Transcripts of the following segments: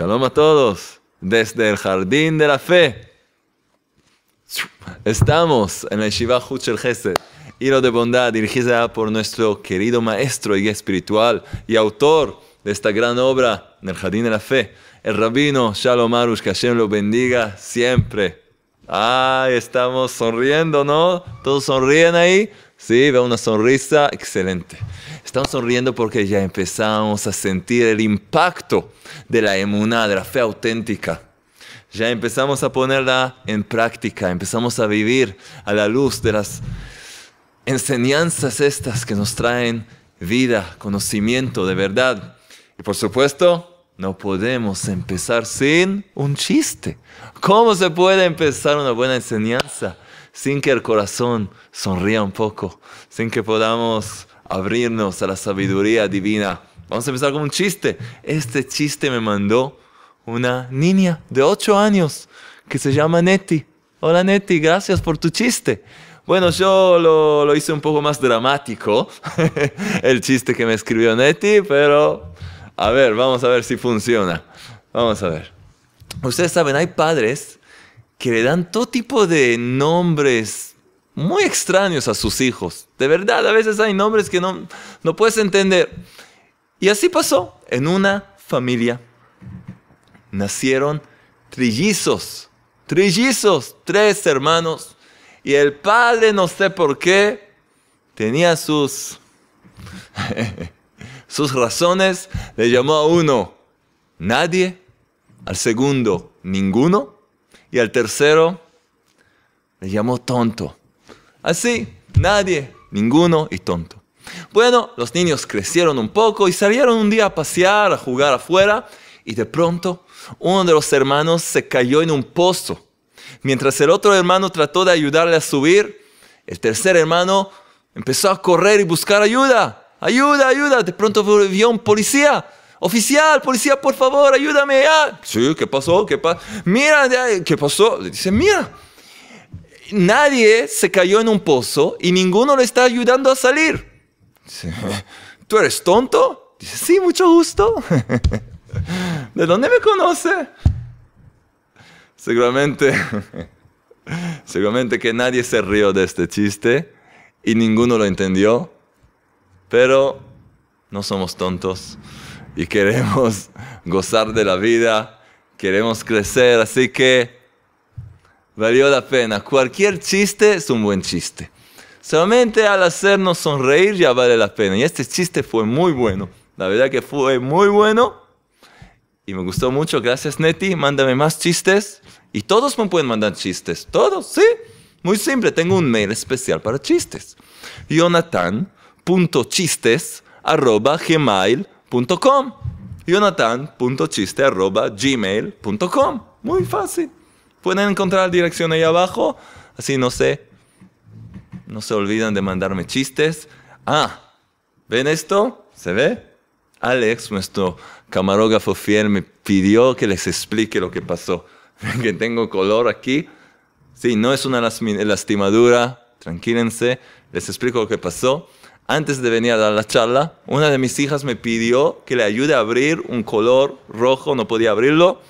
Shalom a todos. Desde el Jardín de la Fe. Estamos en la Yeshiva Huchel Gesed, Hilo de Bondad, dirigida por nuestro querido maestro y espiritual y autor de esta gran obra, en el Jardín de la Fe, el rabino Shalom Arush, que Hashem lo bendiga siempre. Ay estamos sonriendo, ¿no? ¿Todos sonríen ahí? Sí, veo una sonrisa excelente. Estamos sonriendo porque ya empezamos a sentir el impacto de la emuná, de la fe auténtica. Ya empezamos a ponerla en práctica, empezamos a vivir a la luz de las enseñanzas estas que nos traen vida, conocimiento de verdad. Y por supuesto, no podemos empezar sin un chiste. ¿Cómo se puede empezar una buena enseñanza sin que el corazón sonría un poco, sin que podamos abrirnos a la sabiduría divina. Vamos a empezar con un chiste. Este chiste me mandó una niña de 8 años que se llama Neti. Hola Neti, gracias por tu chiste. Bueno, yo lo, hice un poco más dramático, el chiste que me escribió Nettie, pero a ver, vamos a ver si funciona. Vamos a ver. Ustedes saben, hay padres que le dan todo tipo de nombres muy extraños a sus hijos. De verdad, a veces hay nombres que no, no puedes entender. Y así pasó. En una familia nacieron trillizos, trillizos, tres hermanos. Y el padre, no sé por qué, tenía sus, sus razones, le llamó a uno nadie, al segundo ninguno, y al tercero le llamó tonto. Así, nadie, ninguno y tonto. Bueno, los niños crecieron un poco y salieron un día a pasear, a jugar afuera, y de pronto uno de los hermanos se cayó en un pozo. Mientras el otro hermano trató de ayudarle a subir, el tercer hermano empezó a correr y buscar ayuda. Ayuda, ayuda. De pronto vio un policía. Oficial, policía, por favor, ayúdame. ya! Ah". sí, ¿qué pasó? ¿Qué pasó? Mira, ¿qué pasó? Le Dice, mira, nadie se cayó en un pozo y ninguno le está ayudando a salir. ¿Tú eres tonto? Dice, sí, mucho gusto. ¿De dónde me conoce? Seguramente, seguramente que nadie se rió de este chiste y ninguno lo entendió, pero no somos tontos y queremos gozar de la vida, queremos crecer, así que valió la pena. Cualquier chiste es un buen chiste. Solamente al hacernos sonreír ya vale la pena. Y este chiste fue muy bueno. La verdad que fue muy bueno. Y me gustó mucho. Gracias, Neti. Mándame más chistes. Y todos me pueden mandar chistes. Todos, sí. Muy simple. Tengo un mail especial para chistes. jonathan.chistes.gmail.com jonathan.chiste.gmail.com Muy fácil. Pueden encontrar la dirección ahí abajo. Así no sé. No se olvidan de mandarme chistes. Ah, ¿ven esto? ¿Se ve? Alex, nuestro camarógrafo fiel, me pidió que les explique lo que pasó. que tengo color aquí. Sí, no es una lastimadura. Tranquílense. Les explico lo que pasó. Antes de venir a dar la charla, una de mis hijas me pidió que le ayude a abrir un color rojo. No podía abrirlo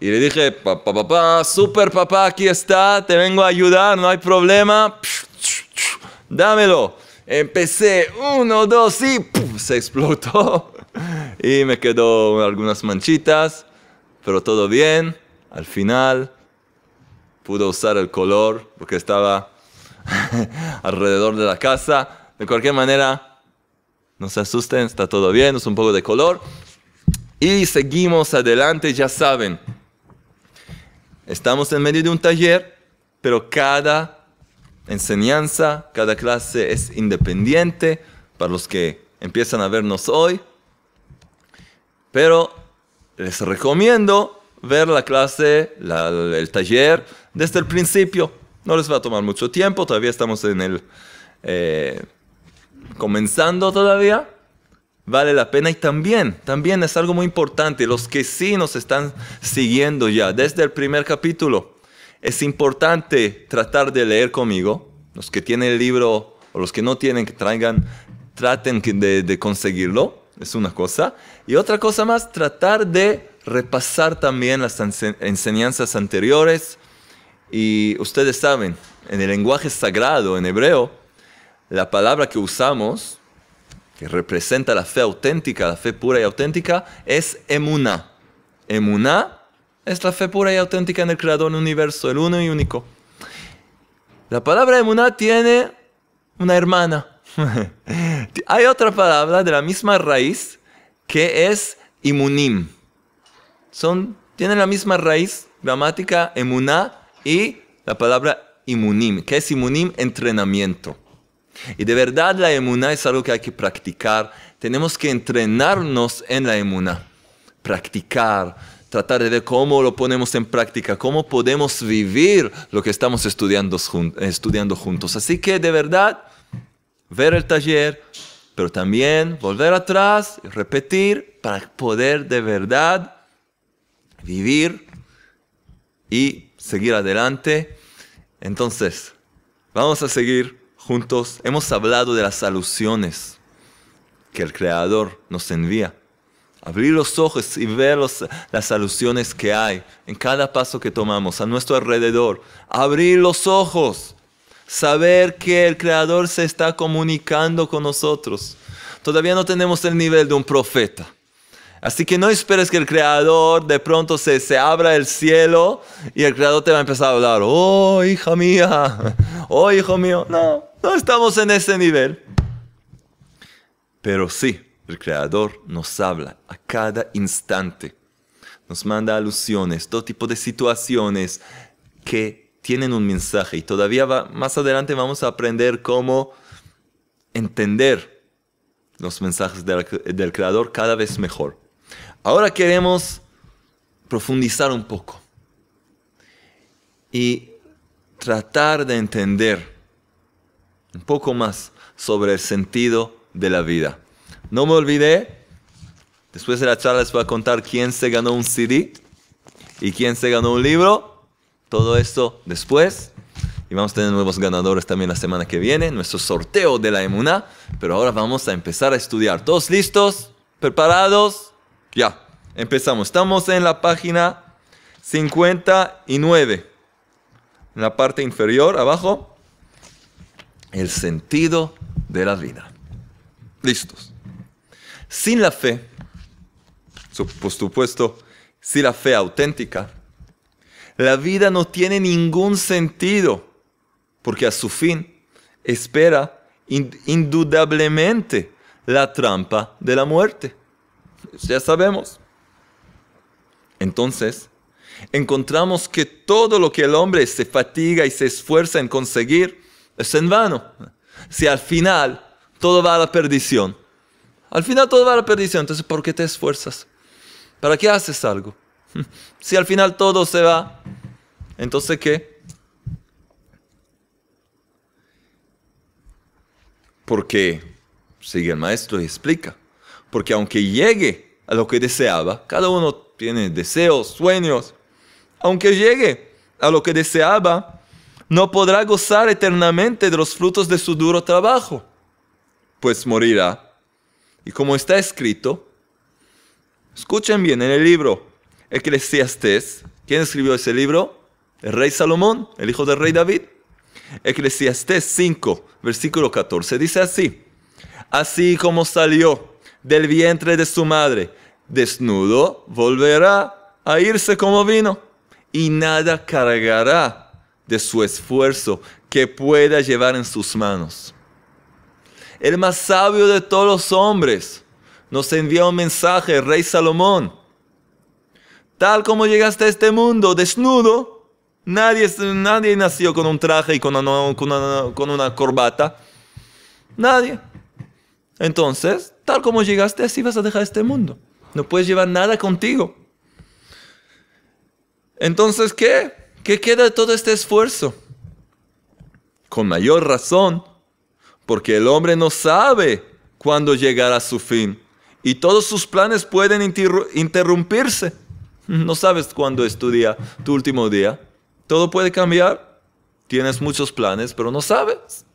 y le dije, papá, papá, super papá, aquí está, te vengo a ayudar, no hay problema. Dámelo. Empecé, uno, dos y se explotó. Y me quedó algunas manchitas, pero todo bien. Al final pude usar el color porque estaba alrededor de la casa. De cualquier manera, no se asusten, está todo bien, es un poco de color. Y seguimos adelante, ya saben, Estamos en medio de un taller, pero cada enseñanza, cada clase es independiente para los que empiezan a vernos hoy. Pero les recomiendo ver la clase, el taller, desde el principio. No les va a tomar mucho tiempo, todavía estamos en el... Eh, comenzando todavía, vale la pena. Y también, también es algo muy importante, los que sí nos están siguiendo ya desde el primer capítulo, es importante tratar de leer conmigo. Los que tienen el libro o los que no tienen, que traigan, traten de, conseguirlo. Es una cosa. Y otra cosa más, tratar de repasar también las enseñanzas anteriores. Y ustedes saben, en el lenguaje sagrado, en hebreo, la palabra que usamos que representa la fe auténtica, la fe pura y auténtica, es Emuná. Emuná es la fe pura y auténtica en el Creador del universo, el uno y único. La palabra Emuná tiene una hermana. Hay otra palabra de la misma raíz que es Imunim. Son, tienen la misma raíz gramática Emuná y la palabra Imunim. que es Imunim? Entrenamiento. Y de verdad la emuná es algo que hay que practicar. Tenemos que entrenarnos en la emuná. Practicar, tratar de ver cómo lo ponemos en práctica, cómo podemos vivir lo que estamos estudiando, estudiando juntos. Así que de verdad, ver el taller, pero también volver atrás, repetir para poder de verdad vivir y seguir adelante. Entonces, vamos a seguir juntos hemos hablado de las alusiones que el Creador nos envía. Abrir los ojos y ver las alusiones que hay en cada paso que tomamos a nuestro alrededor. Abrir los ojos. Saber que el Creador se está comunicando con nosotros. Todavía no tenemos el nivel de un profeta. Así que no esperes que el Creador de pronto se, se, abra el cielo y el Creador te va a empezar a hablar, oh hija mía, oh hijo mío, no. No estamos en ese nivel. Pero sí, el Creador nos habla a cada instante. Nos manda alusiones, todo tipo de situaciones que tienen un mensaje. Y todavía más adelante vamos a aprender cómo entender los mensajes del Creador cada vez mejor. Ahora queremos profundizar un poco y tratar de entender un poco más sobre el sentido de la vida. No me olvidé, después de la charla les voy a contar quién se ganó un CD y quién se ganó un libro. Todo esto después. Y vamos a tener nuevos ganadores también la semana que viene, nuestro sorteo de la Emuna. Pero ahora vamos a empezar a estudiar. ¿Todos listos? ¿Preparados? Ya, empezamos. Estamos en la página 59, en la parte inferior, abajo el sentido de la vida. Listos. Sin la fe, por supuesto, sin la fe auténtica, la vida no tiene ningún sentido, porque a su fin espera indudablemente la trampa de la muerte. Ya sabemos. Entonces, encontramos que todo lo que el hombre se fatiga y se esfuerza en conseguir es en vano. Si al final todo va a la perdición. Al final todo va a la perdición. Entonces, ¿por qué te esfuerzas? ¿Para qué haces algo? Si al final todo se va, entonces ¿qué? Porque, sigue el maestro y explica, porque aunque llegue a lo que deseaba, cada uno tiene deseos, sueños, aunque llegue a lo que deseaba, no podrá gozar eternamente de los frutos de su duro trabajo, pues morirá. Y como está escrito, escuchen bien en el libro eclesiastes ¿quién escribió ese libro? El rey Salomón, el hijo del rey David. Eclesiastés 5, versículo 14, dice así, así como salió del vientre de su madre, desnudo, volverá a irse como vino y nada cargará de su esfuerzo que pueda llevar en sus manos. El más sabio de todos los hombres nos envió un mensaje, Rey Salomón. Tal como llegaste a este mundo desnudo, nadie, nadie nació con un traje y con una, con con una corbata. Nadie. Entonces, tal como llegaste, así vas a dejar este mundo. No puedes llevar nada contigo. Entonces, ¿qué? ¿Qué queda de todo este esfuerzo? Con mayor razón, porque el hombre no sabe cuándo llegará su fin y todos sus planes pueden interrumpirse. No sabes cuándo es tu día, tu último día. Todo puede cambiar. Tienes muchos planes, pero no sabes.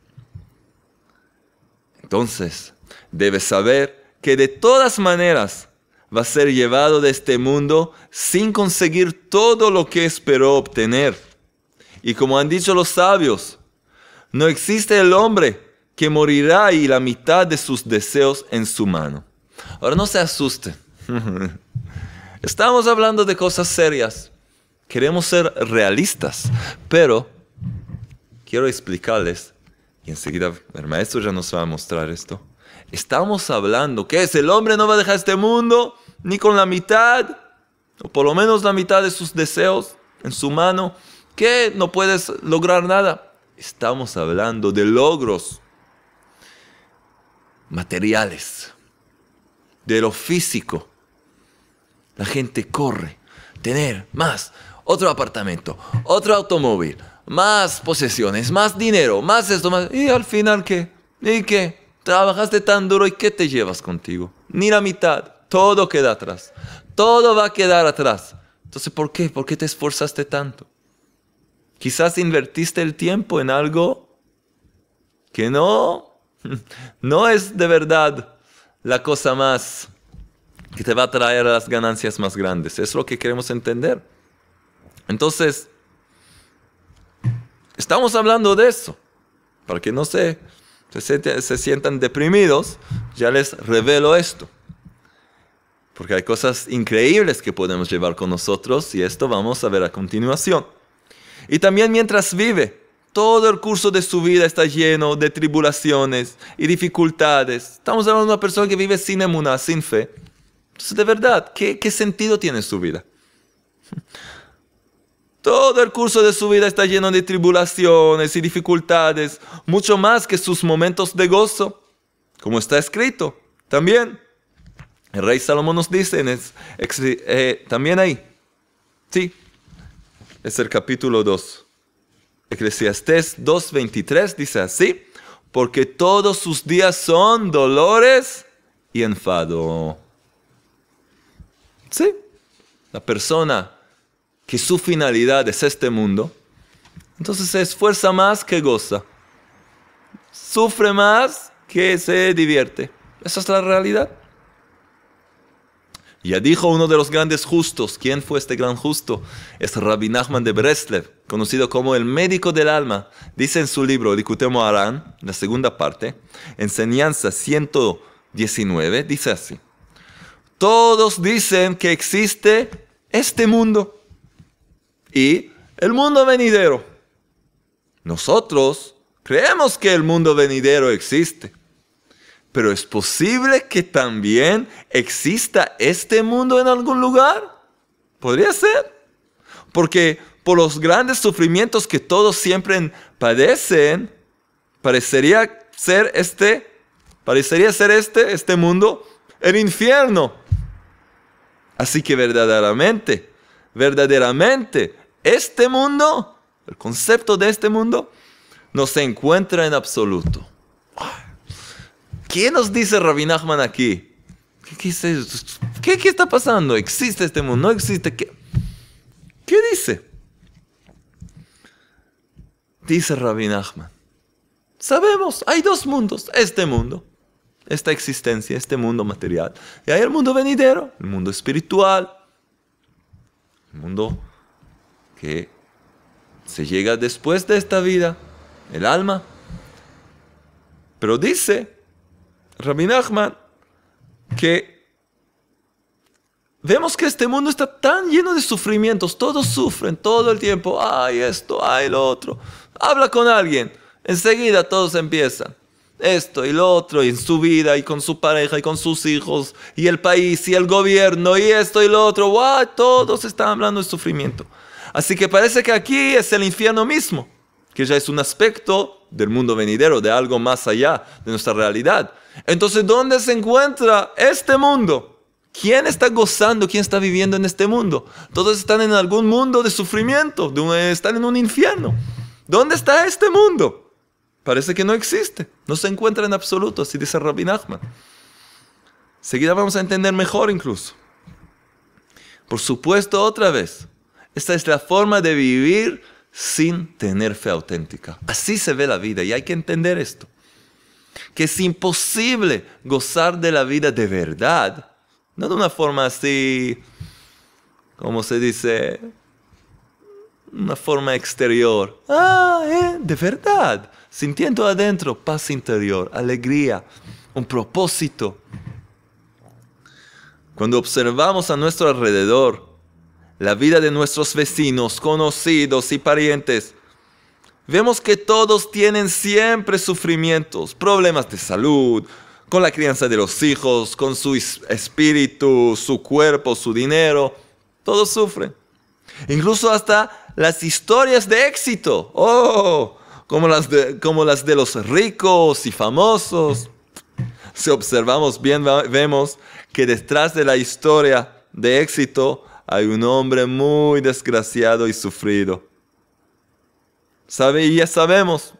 Entonces, debes saber que de todas maneras va a ser llevado de este mundo sin conseguir todo lo que esperó obtener. Y como han dicho los sabios, no existe el hombre que morirá y la mitad de sus deseos en su mano. Ahora no se asusten. Estamos hablando de cosas serias. Queremos ser realistas, pero quiero explicarles, y enseguida el maestro ya nos va a mostrar esto. Estamos hablando que es el hombre no va a dejar este mundo ni con la mitad, o por lo menos la mitad de sus deseos en su mano, que no puedes lograr nada. Estamos hablando de logros materiales, de lo físico. La gente corre, tener más, otro apartamento, otro automóvil, más posesiones, más dinero, más esto, más... Y al final, ¿qué? ¿Y qué? Trabajaste tan duro y ¿qué te llevas contigo? Ni la mitad. Todo queda atrás. Todo va a quedar atrás. Entonces, ¿por qué? ¿Por qué te esforzaste tanto? Quizás invertiste el tiempo en algo que no, no es de verdad la cosa más que te va a traer las ganancias más grandes. Es lo que queremos entender. Entonces, estamos hablando de eso. Para que no se, se sientan deprimidos, ya les revelo esto porque hay cosas increíbles que podemos llevar con nosotros y esto vamos a ver a continuación. Y también mientras vive, todo el curso de su vida está lleno de tribulaciones y dificultades. Estamos hablando de una persona que vive sin emuná, sin fe. Entonces, de verdad, ¿qué, qué sentido tiene su vida? Todo el curso de su vida está lleno de tribulaciones y dificultades, mucho más que sus momentos de gozo, como está escrito también. El rey Salomón nos dice, eh, también ahí, sí, es el capítulo 2. Eclesiastés 2.23 dice así, porque todos sus días son dolores y enfado. Sí, la persona que su finalidad es este mundo, entonces se esfuerza más que goza, sufre más que se divierte. Esa es la realidad. Ya dijo uno de los grandes justos, ¿quién fue este gran justo? Es Rabbi Nachman de Breslev, conocido como el médico del alma. Dice en su libro discutemos Aran, la segunda parte, enseñanza 119, dice así. Todos dicen que existe este mundo y el mundo venidero. Nosotros creemos que el mundo venidero existe pero es posible que también exista este mundo en algún lugar. Podría ser. Porque por los grandes sufrimientos que todos siempre padecen, parecería ser este, parecería ser este, este mundo, el infierno. Así que verdaderamente, verdaderamente, este mundo, el concepto de este mundo, no se encuentra en absoluto. ¿Qué nos dice Rabbi aquí? ¿Qué, ¿Qué, está pasando? ¿Existe este mundo? ¿No existe? ¿Qué, qué dice? Dice Rabbi Sabemos, hay dos mundos. Este mundo, esta existencia, este mundo material. Y hay el mundo venidero, el mundo espiritual. El mundo que se llega después de esta vida, el alma. Pero dice Rabbi Ahmad que vemos que este mundo está tan lleno de sufrimientos, todos sufren todo el tiempo, ay esto, hay lo otro. Habla con alguien, enseguida todos empiezan. Esto y lo otro, y en su vida, y con su pareja, y con sus hijos, y el país, y el gobierno, y esto y lo otro. Todos están hablando de sufrimiento. Así que parece que aquí es el infierno mismo, que ya es un aspecto del mundo venidero, de algo más allá de nuestra realidad. Entonces, ¿dónde se encuentra este mundo? ¿Quién está gozando? ¿Quién está viviendo en este mundo? Todos están en algún mundo de sufrimiento, de, están en un infierno. ¿Dónde está este mundo? Parece que no existe, no se encuentra en absoluto, así dice Rabbi Nachman. Seguida vamos a entender mejor incluso. Por supuesto, otra vez, esta es la forma de vivir sin tener fe auténtica. Así se ve la vida y hay que entender esto. Que es imposible gozar de la vida de verdad, no de una forma así, como se dice, una forma exterior. Ah, eh, de verdad, sintiendo adentro paz interior, alegría, un propósito. Cuando observamos a nuestro alrededor, la vida de nuestros vecinos, conocidos y parientes, vemos que todos tienen siempre sufrimientos, problemas de salud, con la crianza de los hijos, con su espíritu, su cuerpo, su dinero. Todos sufren. Incluso hasta las historias de éxito. Oh, como las como las de los ricos y famosos. Si observamos bien, vemos que detrás de la historia de éxito hay un hombre muy desgraciado y sufrido. Y ya sabemos,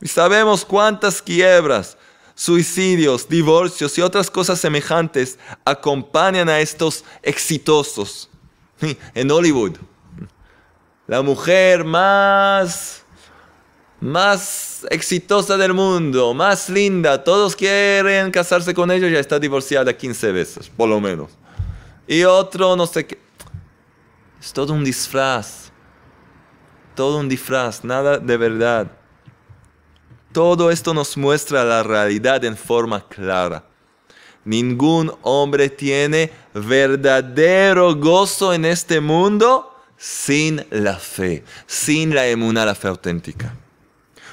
y sabemos cuántas quiebras, suicidios, divorcios y otras cosas semejantes acompañan a estos exitosos. En Hollywood, la mujer más más exitosa del mundo, más linda. Todos quieren casarse con ella, ya está divorciada 15 veces, por lo menos. Y otro, no sé qué. Es todo un disfraz. Todo un disfraz, nada de verdad. Todo esto nos muestra la realidad en forma clara. Ningún hombre tiene verdadero gozo en este mundo sin la fe, sin la emuna, la fe auténtica.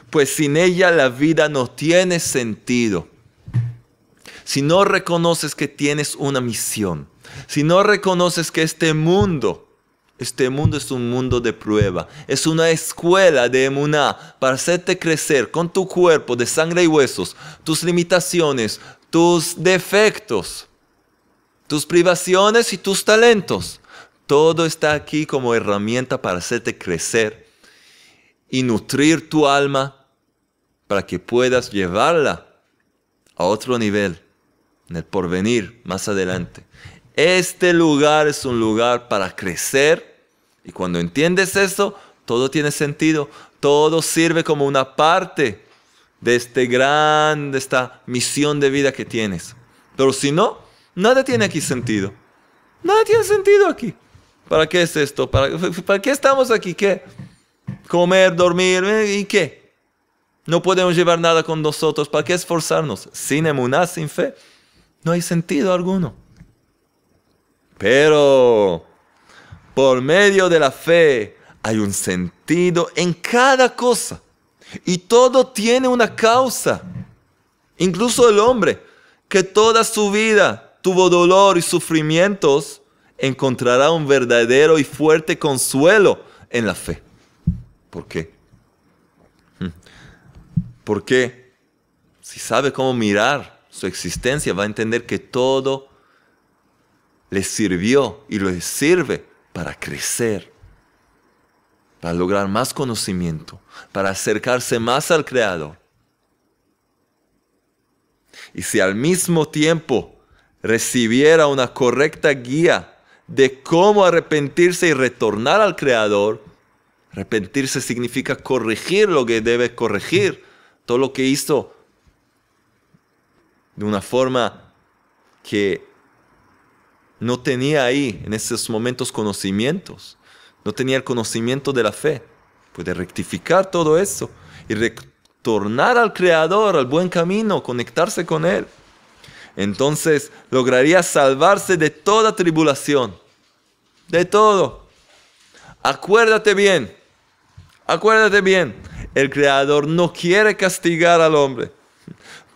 Pues sin ella la vida no tiene sentido. Si no reconoces que tienes una misión, si no reconoces que este mundo este mundo es un mundo de prueba, es una escuela de emuná para hacerte crecer con tu cuerpo de sangre y huesos, tus limitaciones, tus defectos, tus privaciones y tus talentos. Todo está aquí como herramienta para hacerte crecer y nutrir tu alma para que puedas llevarla a otro nivel en el porvenir más adelante. Este lugar es un lugar para crecer. Y cuando entiendes eso, todo tiene sentido. Todo sirve como una parte de esta gran, de esta misión de vida que tienes. Pero si no, nada tiene aquí sentido. Nada tiene sentido aquí. ¿Para qué es esto? ¿Para, qué estamos aquí? ¿Qué? Comer, dormir, eh, ¿y qué? No podemos llevar nada con nosotros. ¿Para qué esforzarnos? Sin emuná, sin fe, no hay sentido alguno. Pero por medio de la fe hay un sentido en cada cosa. Y todo tiene una causa. Incluso el hombre que toda su vida tuvo dolor y sufrimientos, encontrará un verdadero y fuerte consuelo en la fe. ¿Por qué? Hmm. Porque si sabe cómo mirar su existencia, va a entender que todo les sirvió y les sirve para crecer, para lograr más conocimiento, para acercarse más al Creador. Y si al mismo tiempo recibiera una correcta guía de cómo arrepentirse y retornar al Creador, arrepentirse significa corregir lo que debe corregir, todo lo que hizo de una forma que no tenía ahí en esos momentos conocimientos, no tenía el conocimiento de la fe. Puede rectificar todo eso y retornar al Creador, al buen camino, conectarse con Él. Entonces lograría salvarse de toda tribulación, de todo. Acuérdate bien, acuérdate bien, el Creador no quiere castigar al hombre.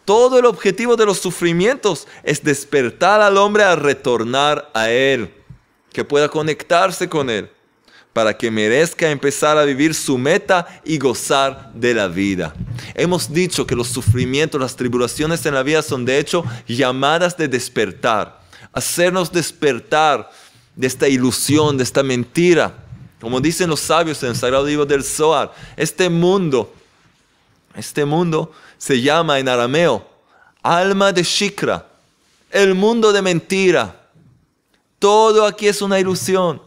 Todo el objetivo de los sufrimientos es despertar al hombre a retornar a Él, que pueda conectarse con Él, para que merezca empezar a vivir su meta y gozar de la vida. Hemos dicho que los sufrimientos, las tribulaciones en la vida son de hecho llamadas de despertar, hacernos despertar de esta ilusión, de esta mentira. Como dicen los sabios en el Sagrado Libro del Zohar, este mundo, este mundo se llama en arameo alma de Shikra, el mundo de mentira. Todo aquí es una ilusión.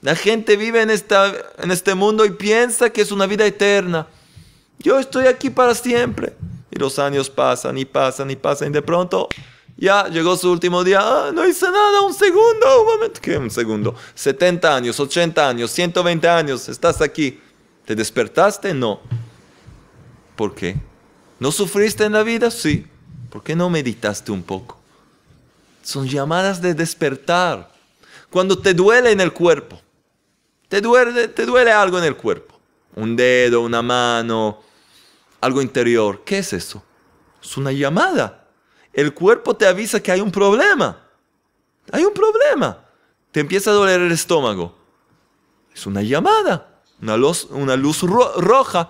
La gente vive en, esta, en este mundo y piensa que es una vida eterna. Yo estoy aquí para siempre. Y los años pasan y pasan y pasan y de pronto ya llegó su último día. Ah, no hice nada, un segundo, un momento. un segundo? 70 años, 80 años, 120 años, estás aquí. ¿Te despertaste? No. ¿Por qué? ¿No sufriste en la vida? Sí. ¿Por qué no meditaste un poco? Son llamadas de despertar. Cuando te duele en el cuerpo, te duele, te duele algo en el cuerpo, un dedo, una mano, algo interior. ¿Qué es eso? Es una llamada. El cuerpo te avisa que hay un problema. Hay un problema. Te empieza a doler el estómago. Es una llamada. Una luz, una luz roja.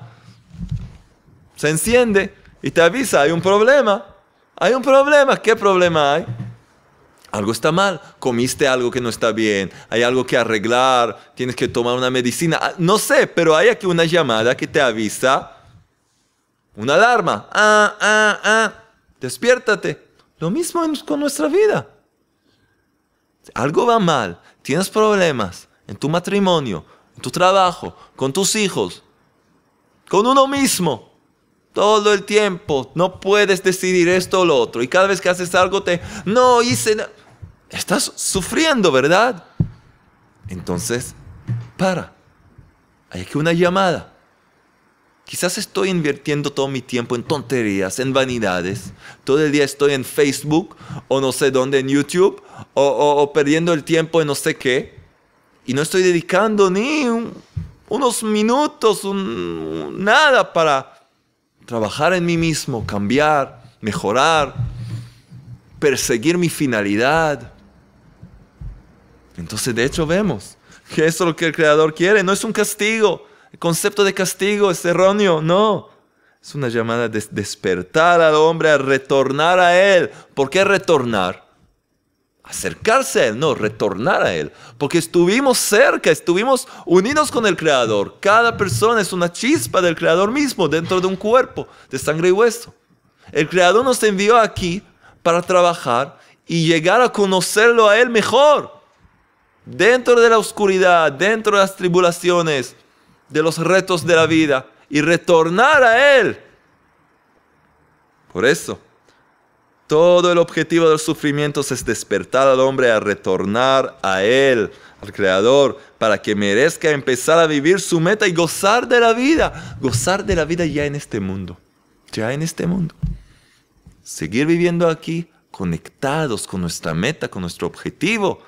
Se enciende y te avisa, hay un problema. Hay un problema. ¿Qué problema hay? Algo está mal, comiste algo que no está bien, hay algo que arreglar, tienes que tomar una medicina. Ah, no sé, pero hay aquí una llamada que te avisa, una alarma. Ah, ah, ah, despiértate. Lo mismo con nuestra vida. Algo va mal, tienes problemas en tu matrimonio, en tu trabajo, con tus hijos, con uno mismo todo el tiempo. No puedes decidir esto o lo otro. Y cada vez que haces algo te... No, hice... Estás sufriendo, ¿verdad? Entonces, para. Hay que una llamada. Quizás estoy invirtiendo todo mi tiempo en tonterías, en vanidades. Todo el día estoy en Facebook o no sé dónde, en YouTube, o, o, perdiendo el tiempo en no sé qué. Y no estoy dedicando ni unos minutos, nada para trabajar en mí mismo, cambiar, mejorar, perseguir mi finalidad. Entonces, de hecho, vemos que eso es lo que el Creador quiere, no es un castigo. El concepto de castigo es erróneo, no. Es una llamada de despertar al hombre, a retornar a Él. ¿Por qué retornar? acercarse a Él, no, retornar a Él. Porque estuvimos cerca, estuvimos unidos con el Creador. Cada persona es una chispa del Creador mismo dentro de un cuerpo de sangre y hueso. El Creador nos envió aquí para trabajar y llegar a conocerlo a Él mejor. Dentro de la oscuridad, dentro de las tribulaciones, de los retos de la vida y retornar a Él. Por eso todo el objetivo de los sufrimientos es despertar al hombre a retornar a Él, al Creador, para que merezca empezar a vivir su meta y gozar de la vida. Gozar de la vida ya en este mundo. Ya en este mundo. Seguir viviendo aquí conectados con nuestra meta, con nuestro objetivo,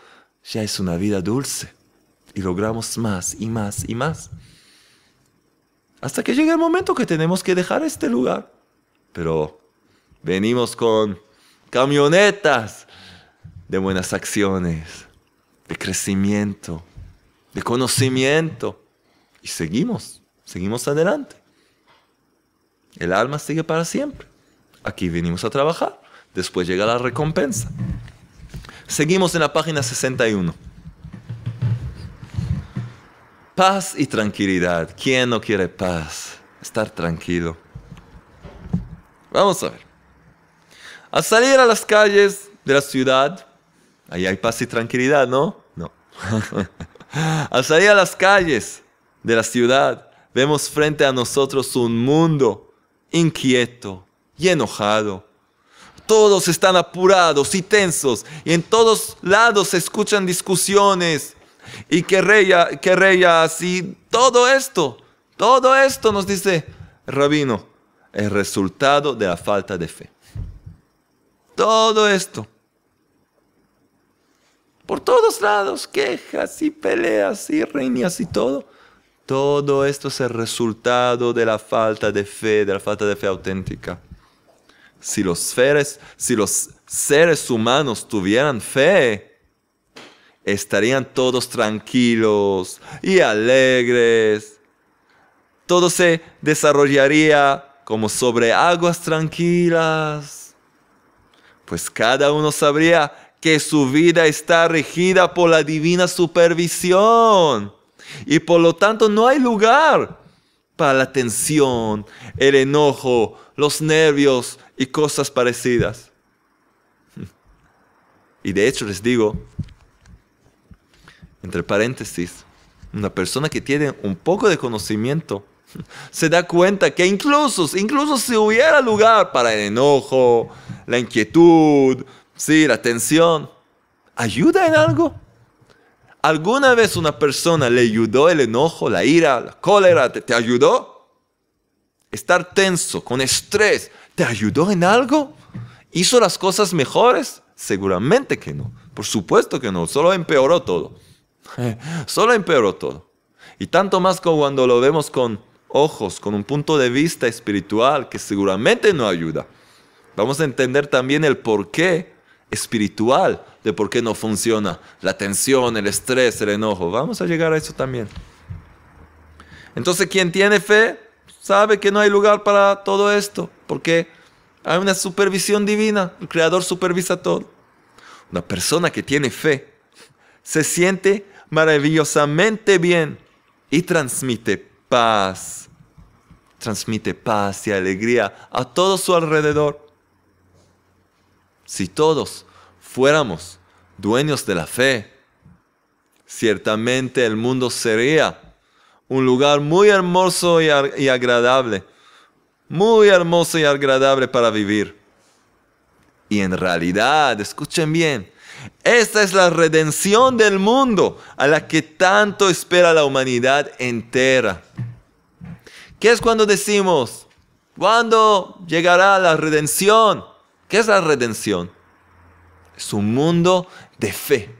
ya es una vida dulce. Y logramos más y más y más. Hasta que llegue el momento que tenemos que dejar este lugar. Pero venimos con camionetas de buenas acciones, de crecimiento, de conocimiento. Y seguimos, seguimos adelante. El alma sigue para siempre. Aquí venimos a trabajar, después llega la recompensa. Seguimos en la página 61. Paz y tranquilidad. ¿Quién no quiere paz? Estar tranquilo. Vamos a ver. Al salir a las calles de la ciudad, ahí hay paz y tranquilidad, ¿no? No. Al salir a las calles de la ciudad, vemos frente a nosotros un mundo inquieto y enojado. Todos están apurados y tensos y en todos lados se escuchan discusiones y querellas querella, y todo esto. Todo esto nos dice Rabino, el resultado de la falta de fe. Todo esto. Por todos lados, quejas y peleas y riñas y todo. Todo esto es el resultado de la falta de fe, de la falta de fe auténtica. Si los seres, si los seres humanos tuvieran fe, estarían todos tranquilos y alegres. Todo se desarrollaría como sobre aguas tranquilas pues cada uno sabría que su vida está regida por la divina supervisión y por lo tanto no hay lugar para la tensión, el enojo, los nervios y cosas parecidas. Y de hecho les digo, entre paréntesis, una persona que tiene un poco de conocimiento se da cuenta que incluso, incluso si hubiera lugar para el enojo, la inquietud, sí, la tensión, ¿ayuda en algo? ¿Alguna vez una persona le ayudó el enojo, la ira, la cólera? ¿Te, ayudó? ¿Estar tenso, con estrés, te ayudó en algo? ¿Hizo las cosas mejores? Seguramente que no. Por supuesto que no. Solo empeoró todo. Solo empeoró todo. Y tanto más cuando lo vemos con ojos, con un punto de vista espiritual que seguramente no ayuda. Vamos a entender también el porqué espiritual de por qué no funciona. La tensión, el estrés, el enojo. Vamos a llegar a eso también. Entonces quien tiene fe sabe que no hay lugar para todo esto, porque hay una supervisión divina. El Creador supervisa todo. Una persona que tiene fe se siente maravillosamente bien y transmite paz. Transmite paz y alegría a todo su alrededor. Si todos fuéramos dueños de la fe, ciertamente el mundo sería un lugar muy hermoso y, agradable, muy hermoso y agradable para vivir. Y en realidad, escuchen bien, esta es la redención del mundo a la que tanto espera la humanidad entera. ¿Qué es cuando decimos, ¿cuándo llegará la redención? ¿Qué es la redención? Es un mundo de fe,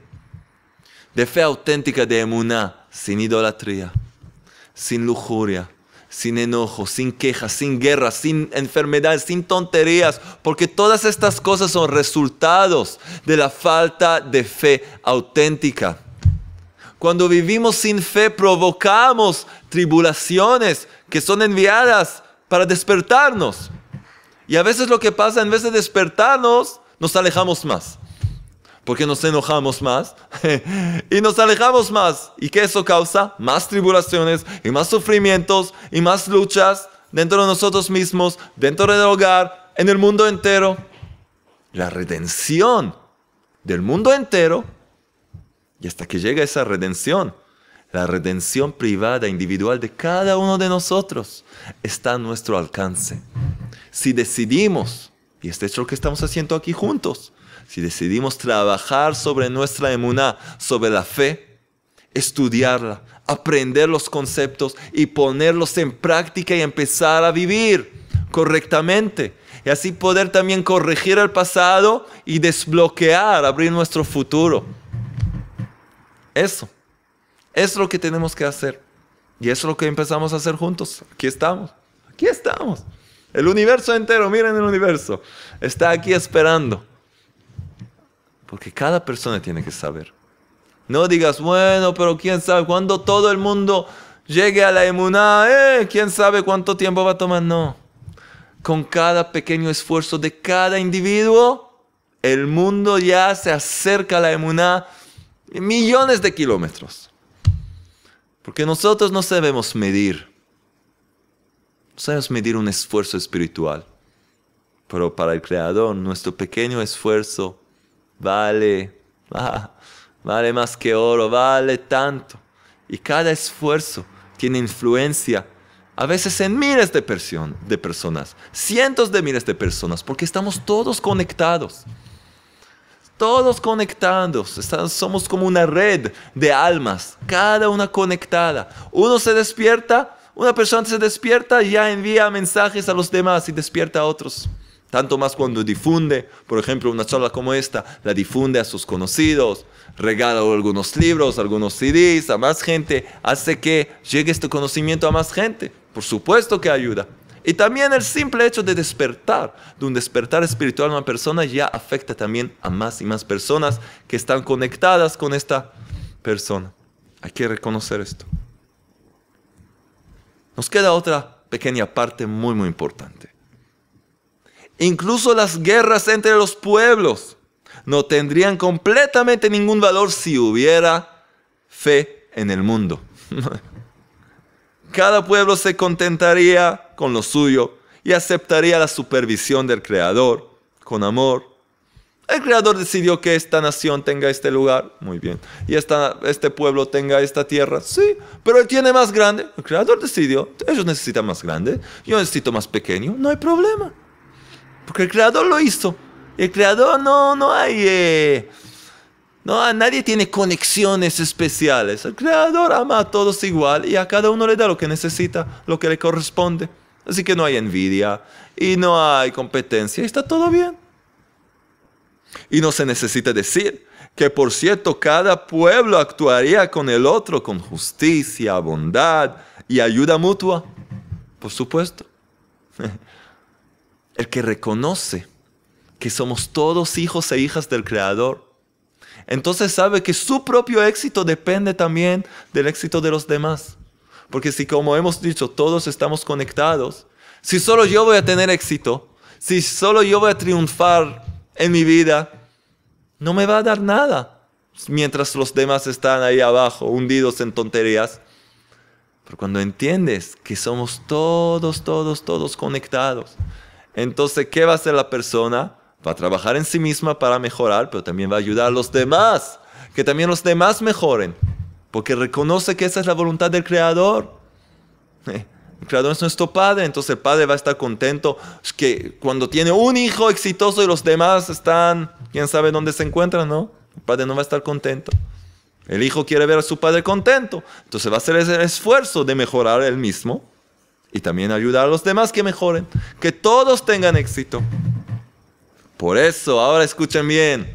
de fe auténtica de emuná, sin idolatría, sin lujuria, sin enojo, sin quejas, sin guerra, sin enfermedades, sin tonterías, porque todas estas cosas son resultados de la falta de fe auténtica. Cuando vivimos sin fe provocamos tribulaciones que son enviadas para despertarnos. Y a veces lo que pasa, en vez de despertarnos, nos alejamos más porque nos enojamos más y nos alejamos más. ¿Y qué eso causa? Más tribulaciones y más sufrimientos y más luchas dentro de nosotros mismos, dentro del hogar, en el mundo entero. La redención del mundo entero y hasta que llega esa redención, la redención privada individual de cada uno de nosotros está a nuestro alcance. Si decidimos, y este es lo que estamos haciendo aquí juntos, si decidimos trabajar sobre nuestra emuná, sobre la fe, estudiarla, aprender los conceptos y ponerlos en práctica y empezar a vivir correctamente. Y así poder también corregir el pasado y desbloquear, abrir nuestro futuro. Eso. Es lo que tenemos que hacer. Y es lo que empezamos a hacer juntos. Aquí estamos. Aquí estamos. El universo entero, miren el universo. Está aquí esperando. Porque cada persona tiene que saber. No digas, bueno, pero quién sabe, cuando todo el mundo llegue a la emuná, eh, quién sabe cuánto tiempo va a tomar. No. Con cada pequeño esfuerzo de cada individuo, el mundo ya se acerca a la emuná millones de kilómetros. Porque nosotros no sabemos medir. No sabemos medir un esfuerzo espiritual. Pero para el Creador, nuestro pequeño esfuerzo vale, vale más que oro, vale tanto. Y cada esfuerzo tiene influencia, a veces en miles de, de personas, cientos de miles de personas, porque estamos todos conectados. Todos conectados, estamos, somos como una red de almas, cada una conectada. Uno se despierta, una persona se despierta y ya envía mensajes a los demás y despierta a otros. Tanto más cuando difunde, por ejemplo, una charla como esta, la difunde a sus conocidos, regala algunos libros, algunos CDs a más gente, hace que llegue este conocimiento a más gente. Por supuesto que ayuda. Y también el simple hecho de despertar, de un despertar espiritual a una persona, ya afecta también a más y más personas que están conectadas con esta persona. Hay que reconocer esto. Nos queda otra pequeña parte muy, muy importante. Incluso las guerras entre los pueblos no tendrían completamente ningún valor si hubiera fe en el mundo. Cada pueblo se contentaría con lo suyo y aceptaría la supervisión del Creador con amor. El Creador decidió que esta nación tenga este lugar, muy bien, y esta, este pueblo tenga esta tierra, sí, pero él tiene más grande. El Creador decidió, ellos necesitan más grande, yo necesito más pequeño, no hay problema. Porque el creador lo hizo. El creador no, no hay... Eh, no, nadie tiene conexiones especiales. El creador ama a todos igual y a cada uno le da lo que necesita, lo que le corresponde. Así que no hay envidia y no hay competencia. Está todo bien. Y no se necesita decir que, por cierto, cada pueblo actuaría con el otro con justicia, bondad y ayuda mutua. Por supuesto. el que reconoce que somos todos hijos e hijas del Creador, entonces sabe que su propio éxito depende también del éxito de los demás. Porque si como hemos dicho, todos estamos conectados, si solo yo voy a tener éxito, si solo yo voy a triunfar en mi vida, no me va a dar nada mientras los demás están ahí abajo, hundidos en tonterías. Pero cuando entiendes que somos todos, todos, todos conectados, entonces, ¿qué va a hacer la persona? Va a trabajar en sí misma para mejorar, pero también va a ayudar a los demás, que también los demás mejoren, porque reconoce que esa es la voluntad del Creador. El Creador es nuestro Padre, entonces el Padre va a estar contento que cuando tiene un hijo exitoso y los demás están, quién sabe dónde se encuentran, ¿no? El Padre no va a estar contento. El hijo quiere ver a su Padre contento, entonces va a hacer ese esfuerzo de mejorar él mismo y también ayudar a los demás que mejoren, que todos tengan éxito. Por eso, ahora escuchen bien,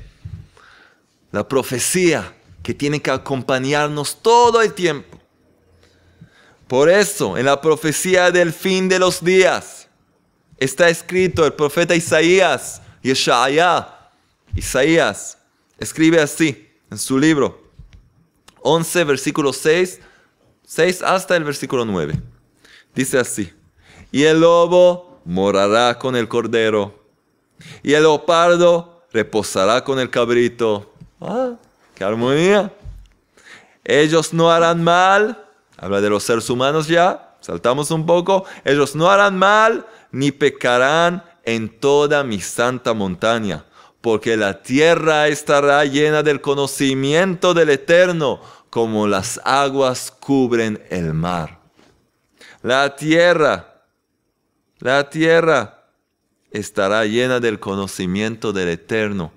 la profecía que tiene que acompañarnos todo el tiempo. Por eso, en la profecía del fin de los días, está escrito el profeta Isaías, Yeshaya, Isaías, escribe así en su libro, 11, versículo 6, 6 hasta el versículo 9. Dice así, y el lobo morará con el cordero, y el leopardo reposará con el cabrito. ¡Ah! ¡Qué armonía! Ellos no harán mal, habla de los seres humanos ya, saltamos un poco, ellos no harán mal ni pecarán en toda mi santa montaña, porque la tierra estará llena del conocimiento del Eterno, como las aguas cubren el mar. La tierra, la tierra estará llena del conocimiento del Eterno,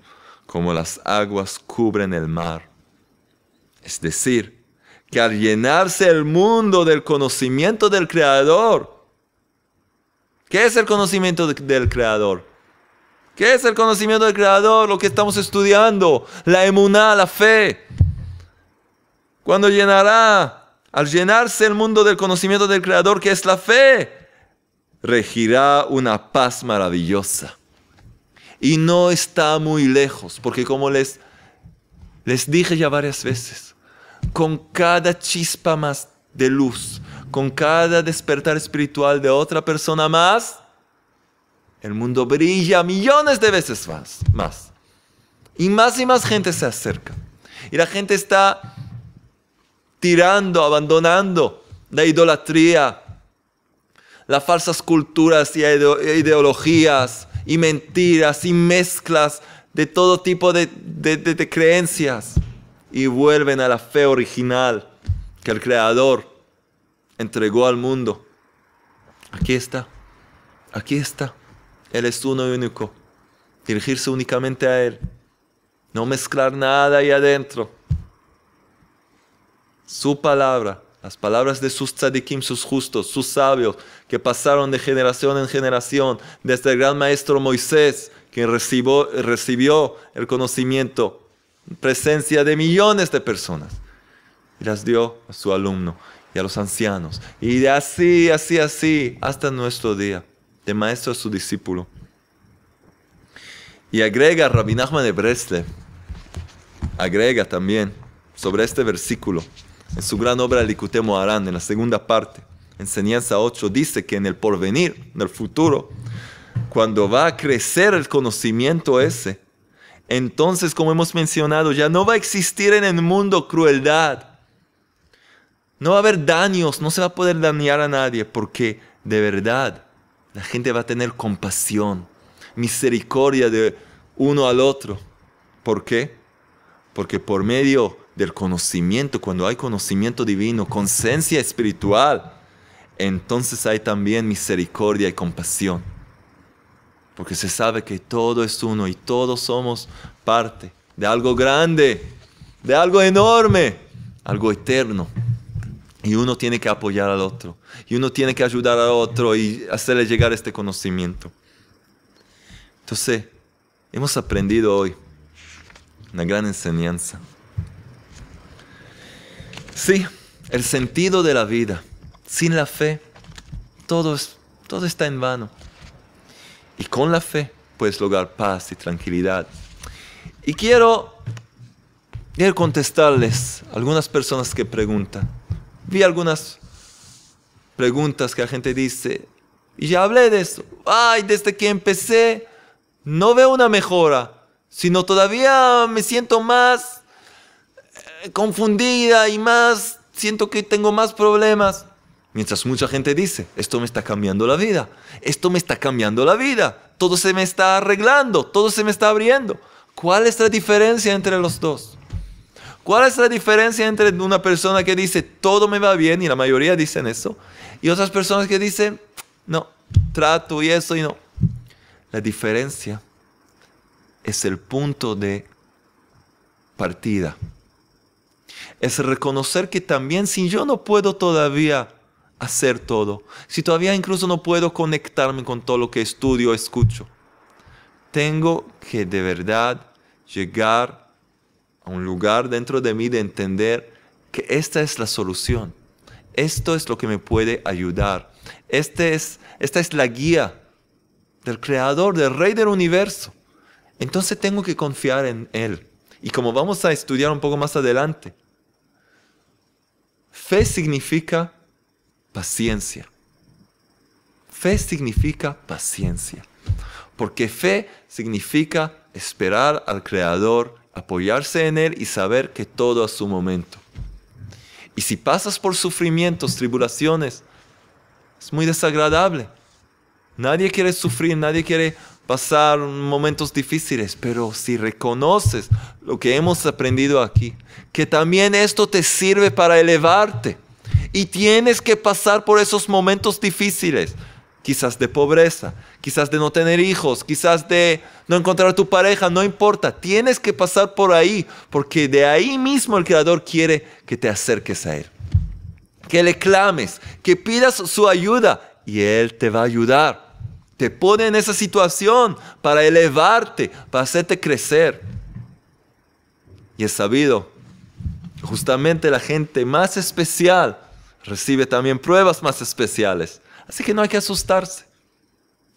como las aguas cubren el mar. Es decir, que al llenarse el mundo del conocimiento del Creador, ¿qué es el conocimiento del Creador? ¿Qué es el conocimiento del Creador? Lo que estamos estudiando, la emuná, la fe. Cuando llenará al llenarse el mundo del conocimiento del Creador, que es la fe, regirá una paz maravillosa. Y no está muy lejos, porque como les, les dije ya varias veces, con cada chispa más de luz, con cada despertar espiritual de otra persona más, el mundo brilla millones de veces más, más. Y más y más gente se acerca. Y la gente está tirando, abandonando la idolatría, las falsas culturas y ideologías y mentiras y mezclas de todo tipo de, creencias y vuelven a la fe original que el Creador entregó al mundo. Aquí está, aquí está. Él es uno y único. Dirigirse únicamente a Él. No mezclar nada ahí adentro su palabra, las palabras de sus tzadikim, sus justos, sus sabios, que pasaron de generación en generación, desde el gran maestro Moisés, quien recibió, recibió el conocimiento, presencia de millones de personas, y las dio a su alumno y a los ancianos. Y de así, así, así, hasta nuestro día, de maestro a su discípulo. Y agrega Rabbi de Bresle agrega también sobre este versículo, en su gran obra Likute arán. en la segunda parte, Enseñanza 8, dice que en el porvenir, en el futuro, cuando va a crecer el conocimiento ese, entonces, como hemos mencionado, ya no va a existir en el mundo crueldad. No va a haber daños, no se va a poder dañar a nadie, porque de verdad la gente va a tener compasión, misericordia de uno al otro. ¿Por qué? Porque por medio del conocimiento, cuando hay conocimiento divino, conciencia espiritual, entonces hay también misericordia y compasión. Porque se sabe que todo es uno y todos somos parte de algo grande, de algo enorme, algo eterno. Y uno tiene que apoyar al otro. Y uno tiene que ayudar al otro y hacerle llegar este conocimiento. Entonces, hemos aprendido hoy una gran enseñanza. Sí, el sentido de la vida. Sin la fe, todo, está en vano. Y con la fe puedes lograr paz y tranquilidad. Y quiero, quiero contestarles algunas personas que preguntan. Vi algunas preguntas que la gente dice, y ya hablé de eso. Ay, desde que empecé, no veo una mejora, sino todavía me siento más confundida y más, siento que tengo más problemas. Mientras mucha gente dice, esto me está cambiando la vida, esto me está cambiando la vida, todo se me está arreglando, todo se me está abriendo. ¿Cuál es la diferencia entre los dos? ¿Cuál es la diferencia entre una persona que dice, todo me va bien, y la mayoría dicen eso, y otras personas que dicen, no, trato y eso y no? La diferencia es el punto de partida es reconocer que también sin yo no puedo todavía hacer todo, si todavía incluso no puedo conectarme con todo lo que estudio, escucho, tengo que de verdad llegar a un lugar dentro de mí de entender que esta es la solución. Esto es lo que me puede ayudar. Este es, esta es la guía del creador, del rey del universo. Entonces tengo que confiar en él. Y como vamos a estudiar un poco más adelante, Fe significa paciencia. Fe significa paciencia. Porque fe significa esperar al Creador, apoyarse en Él y saber que todo a su momento. Y si pasas por sufrimientos, tribulaciones, es muy desagradable. Nadie quiere sufrir, nadie quiere pasar momentos difíciles, pero si reconoces lo que hemos aprendido aquí, que también esto te sirve para elevarte y tienes que pasar por esos momentos difíciles, quizás de pobreza, quizás de no tener hijos, quizás de no encontrar tu pareja, no importa, tienes que pasar por ahí, porque de ahí mismo el Creador quiere que te acerques a Él, que le clames, que pidas su ayuda y Él te va a ayudar te pone en esa situación para elevarte, para hacerte crecer. Y es sabido, justamente la gente más especial recibe también pruebas más especiales. Así que no hay que asustarse.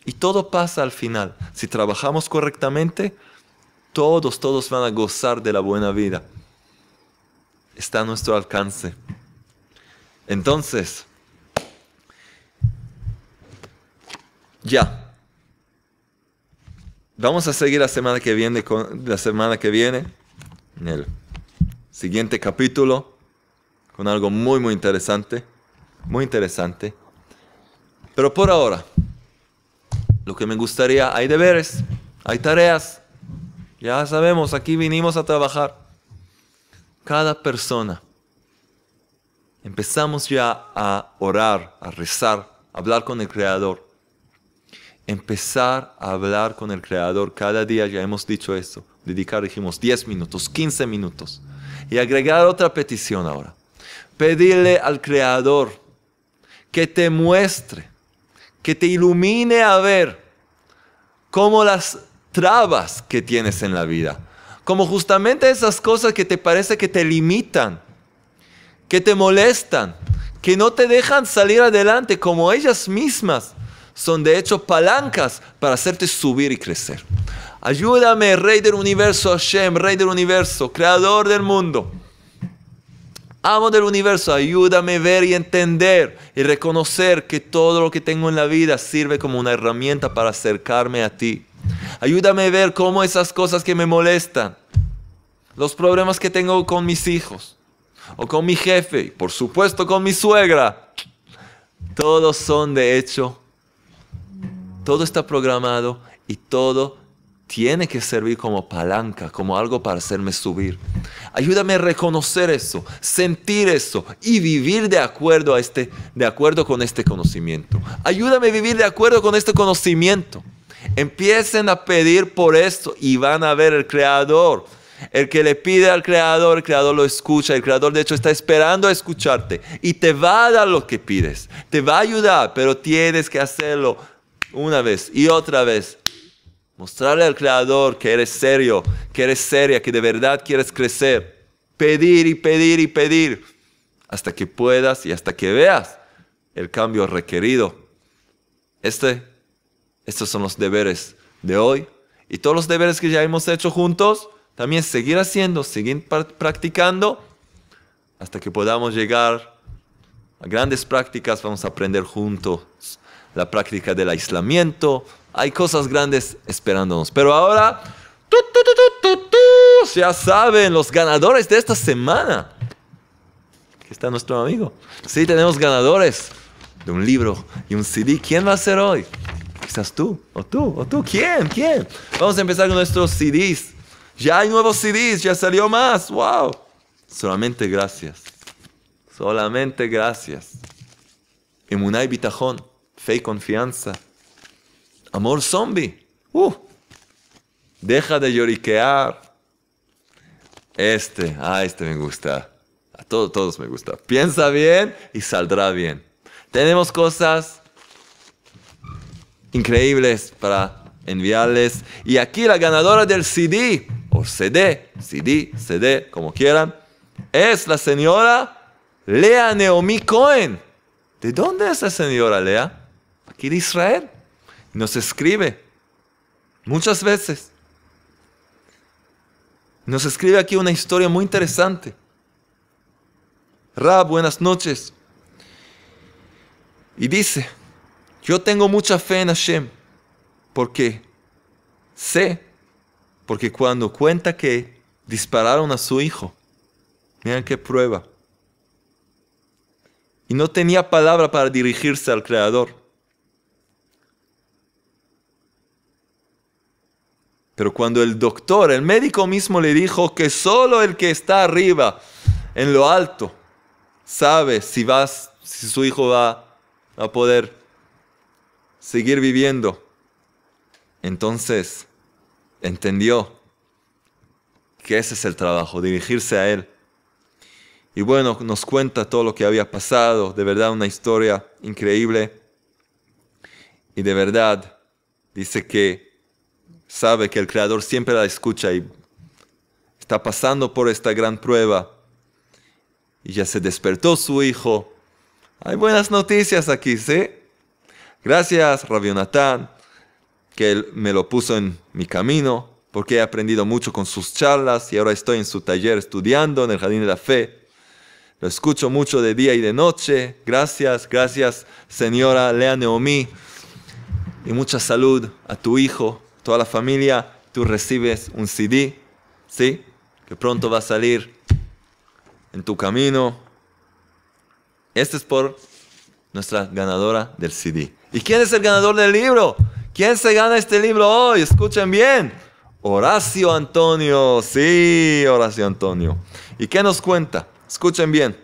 Y todo pasa al final. Si trabajamos correctamente, todos, todos van a gozar de la buena vida. Está a nuestro alcance. Entonces, Ya. Vamos a seguir la semana que viene con, la semana que viene en el siguiente capítulo con algo muy muy interesante, muy interesante. Pero por ahora lo que me gustaría, hay deberes, hay tareas. Ya sabemos, aquí vinimos a trabajar. Cada persona. Empezamos ya a orar, a rezar, a hablar con el Creador empezar a hablar con el Creador cada día, ya hemos dicho esto, dedicar, dijimos, 10 minutos, 15 minutos. Y agregar otra petición ahora. Pedirle al Creador que te muestre, que te ilumine a ver cómo las trabas que tienes en la vida, como justamente esas cosas que te parece que te limitan, que te molestan, que no te dejan salir adelante como ellas mismas son de hecho palancas para hacerte subir y crecer. Ayúdame, Rey del universo, Hashem, Rey del universo, Creador del mundo. Amo del universo, ayúdame a ver y entender y reconocer que todo lo que tengo en la vida sirve como una herramienta para acercarme a ti. Ayúdame a ver cómo esas cosas que me molestan, los problemas que tengo con mis hijos, o con mi jefe, y por supuesto con mi suegra, todos son de hecho todo está programado y todo tiene que servir como palanca, como algo para hacerme subir. Ayúdame a reconocer eso, sentir eso y vivir de acuerdo, a este, de acuerdo con este conocimiento. Ayúdame a vivir de acuerdo con este conocimiento. Empiecen a pedir por esto y van a ver el Creador. El que le pide al Creador, el Creador lo escucha. El Creador, de hecho, está esperando a escucharte y te va a dar lo que pides. Te va a ayudar, pero tienes que hacerlo una vez y otra vez. Mostrarle al Creador que eres serio, que eres seria, que de verdad quieres crecer. Pedir y pedir y pedir hasta que puedas y hasta que veas el cambio requerido. Este, estos son los deberes de hoy y todos los deberes que ya hemos hecho juntos, también seguir haciendo, seguir practicando hasta que podamos llegar a grandes prácticas, vamos a aprender juntos la práctica del aislamiento. Hay cosas grandes esperándonos. Pero ahora, ya saben, los ganadores de esta semana. Aquí está nuestro amigo. Sí, tenemos ganadores de un libro y un CD. ¿Quién va a ser hoy? Quizás tú, o tú, o tú. ¿Quién? ¿Quién? Vamos a empezar con nuestros CDs. Ya hay nuevos CDs, ya salió más. ¡Wow! Solamente gracias. Solamente gracias. Emunay Bitajón fe y confianza. Amor zombie. Uh, deja de lloriquear. Este, ah, este me gusta. A todos, todos me gusta. Piensa bien y saldrá bien. Tenemos cosas increíbles para enviarles. Y aquí la ganadora del CD, o CD, CD, CD, como quieran, es la señora Lea Naomi Cohen. ¿De dónde es la señora Lea? ¿Quiere Israel. Nos escribe muchas veces. Nos escribe aquí una historia muy interesante. Ra, buenas noches. Y dice, yo tengo mucha fe en Hashem, porque sé, porque cuando cuenta que dispararon a su hijo, miren qué prueba, y no tenía palabra para dirigirse al Creador, Pero cuando el doctor, el médico mismo le dijo que solo el que está arriba, en lo alto, sabe si, vas, si su hijo va a poder seguir viviendo, entonces entendió que ese es el trabajo, dirigirse a Él. Y bueno, nos cuenta todo lo que había pasado, de verdad una historia increíble. Y de verdad dice que sabe que el Creador siempre la escucha y está pasando por esta gran prueba. Y ya se despertó su hijo. Hay buenas noticias aquí, ¿sí? Gracias, Rabionatán, que me lo puso en mi camino, porque he aprendido mucho con sus charlas y ahora estoy en su taller estudiando en el Jardín de la Fe. Lo escucho mucho de día y de noche. Gracias, gracias, señora Lea Neomí. Y mucha salud a tu hijo toda la familia, tú recibes un CD, ¿sí? Que pronto va a salir en tu camino. Este es por nuestra ganadora del CD. ¿Y quién es el ganador del libro? ¿Quién se gana este libro hoy? Escuchen bien. Horacio Antonio. Sí, Horacio Antonio. ¿Y qué nos cuenta? Escuchen bien.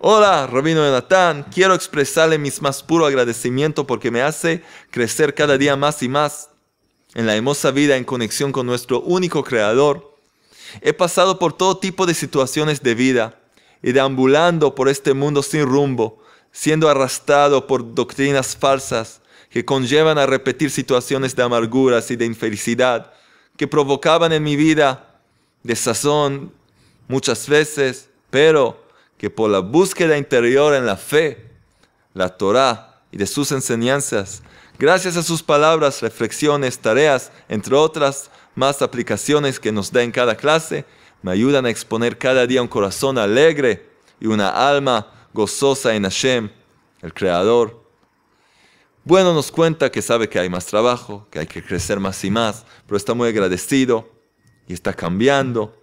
Hola, de Natán. Quiero expresarle mis más puro agradecimiento porque me hace crecer cada día más y más en la hermosa vida en conexión con nuestro único creador, he pasado por todo tipo de situaciones de vida y deambulando por este mundo sin rumbo, siendo arrastrado por doctrinas falsas que conllevan a repetir situaciones de amarguras y de infelicidad que provocaban en mi vida desazón muchas veces, pero que por la búsqueda interior en la fe, la Torah y de sus enseñanzas, Gracias a sus palabras, reflexiones, tareas, entre otras más aplicaciones que nos da en cada clase, me ayudan a exponer cada día un corazón alegre y una alma gozosa en Hashem, el Creador. Bueno, nos cuenta que sabe que hay más trabajo, que hay que crecer más y más, pero está muy agradecido y está cambiando.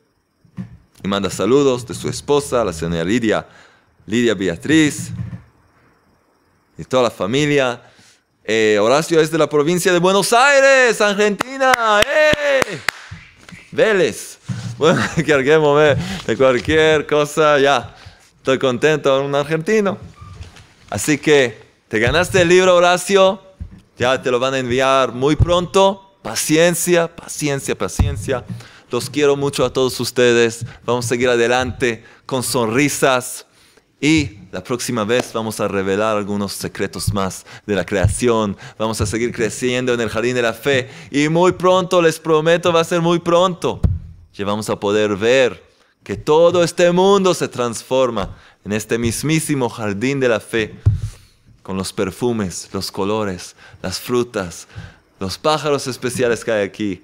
Y manda saludos de su esposa, la señora Lidia, Lidia Beatriz, y toda la familia. Eh, Horacio es de la provincia de Buenos Aires, Argentina. ¡Eh! Vélez. Bueno, carguémosme de cualquier cosa, ya. Estoy contento, un argentino. Así que te ganaste el libro, Horacio. Ya te lo van a enviar muy pronto. Paciencia, paciencia, paciencia. Los quiero mucho a todos ustedes. Vamos a seguir adelante con sonrisas. Y la próxima vez vamos a revelar algunos secretos más de la creación. Vamos a seguir creciendo en el jardín de la fe. Y muy pronto, les prometo, va a ser muy pronto. Ya vamos a poder ver que todo este mundo se transforma en este mismísimo jardín de la fe. Con los perfumes, los colores, las frutas, los pájaros especiales que hay aquí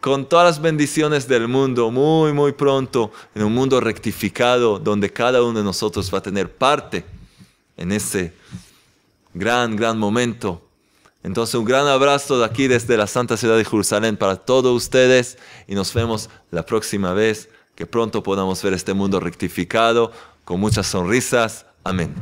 con todas las bendiciones del mundo muy, muy pronto, en un mundo rectificado donde cada uno de nosotros va a tener parte en ese gran, gran momento. Entonces un gran abrazo de aquí desde la Santa Ciudad de Jerusalén para todos ustedes y nos vemos la próxima vez, que pronto podamos ver este mundo rectificado con muchas sonrisas. Amén.